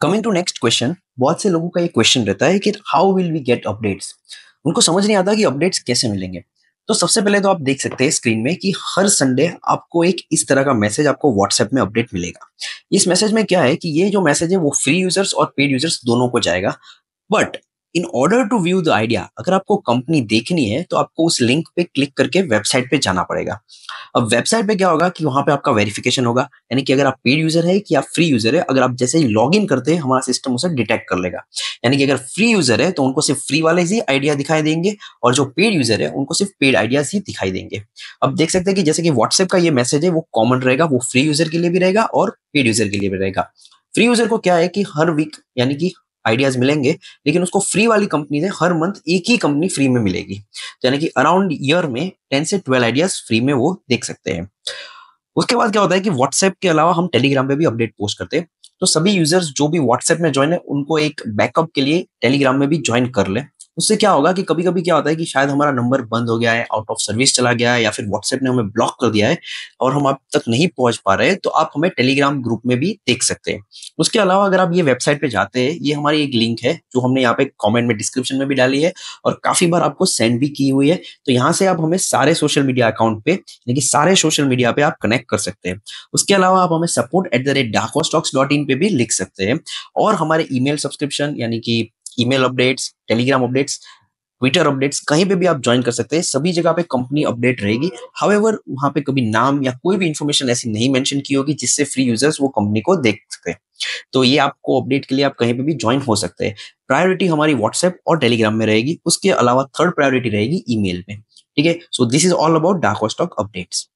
coming to next question बहुत से लोगों का ये क्वेश्चन रहता है कि how will we get updates उनको समझ नहीं आता कि अपडेट्स कैसे मिलेंगे तो सबसे पहले तो आप देख सकते हैं स्क्रीन में कि हर संडे आपको एक इस तरह का मैसेज आपको व्हाट्सएप में अपडेट मिलेगा इस मैसेज में क्या है कि ये जो मैसेज है वो फ्री यूजर्स और पेड यूजर्स दोनों को जाएगा but in order to view the idea अगर आपको कंपनी देखनी है तो आपको उस लिंक पे क्लिक करके वेबसाइट पे जाना पड़ेगा अब वेबसाइट पे क्या होगा कि वहां पे आपका वेरिफिकेशन होगा यानी कि अगर आप पेड यूजर है कि आप फ्री यूजर है अगर आप जैसे ही लॉग करते हैं हमारा सिस्टम उसे डिटेक्ट कर लेगा यानी कि अगर फ्री यूजर है तो उनको सिर्फ फ्री वाले ही आइडिया दिखाई देंगे और जो पेड यूजर है उनको सिर्फ पेड आइडियाज ही दिखाई देंगे अब देख सकते हैं कि जैसे कि व्हाट्सएप का ये मैसेज है वो कॉमन रहेगा वो फ्री यूजर के लिए भी रहेगा और पेड यूजर के लिए भी रहेगा फ्री यूजर को क्या है कि हर वीक यानी कि आइडियाज मिलेंगे लेकिन उसको फ्री वाली कंपनी से हर मंथ एक ही कंपनी फ्री में मिलेगी तो यानी कि अराउंड ईयर में टेन से ट्वेल्व आइडियाज फ्री में वो देख सकते हैं उसके बाद क्या होता है कि व्हाट्सएप के अलावा हम टेलीग्राम पे भी अपडेट पोस्ट करते हैं तो सभी यूजर्स जो भी व्हाट्सएप में ज्वाइन है उनको एक बैकअप के लिए टेलीग्राम में भी ज्वाइन कर लें उससे क्या होगा कि कभी कभी क्या होता है कि शायद हमारा नंबर बंद हो गया है आउट ऑफ सर्विस चला गया है या फिर व्हाट्सएप ने हमें ब्लॉक कर दिया है और हम आप तक नहीं पहुंच पा रहे तो आप हमें टेलीग्राम ग्रुप में भी देख सकते हैं उसके अलावा अगर आप ये वेबसाइट पे जाते हैं ये हमारी एक लिंक है जो हमने यहाँ पे कॉमेंट में डिस्क्रिप्शन में भी डाली है और काफी बार आपको सेंड भी की हुई है तो यहाँ से आप हमें सारे सोशल मीडिया अकाउंट पे यानी कि सारे सोशल मीडिया पे आप कनेक्ट कर सकते हैं उसके अलावा आप हमें support at the rate Dako stocks dot in पे भी लिख सकते हैं और हमारे ईमेल सब्सक्रिप्शन यानी कि email updates Telegram updates Twitter updates कहीं पे भी आप ज्वाइन कर सकते हैं सभी जगह पे कंपनी अपडेट रहेगी हावेवर वहां पे कभी नाम या कोई भी इन्फॉर्मेशन ऐसी नहीं मेंशन की होगी जिससे फ्री यूजर्स वो कंपनी को देख सकते हैं तो ये आपको अपडेट के लिए आप कहीं पे भी ज्वाइन हो सकते हैं प्रायोरिटी हमारी व्हाट्सएप और टेलीग्राम में रहेगी उसके अलावा थर्ड प्रायोरिटी रहेगी ईमेल में ठीक है so this is all about Dako stock updates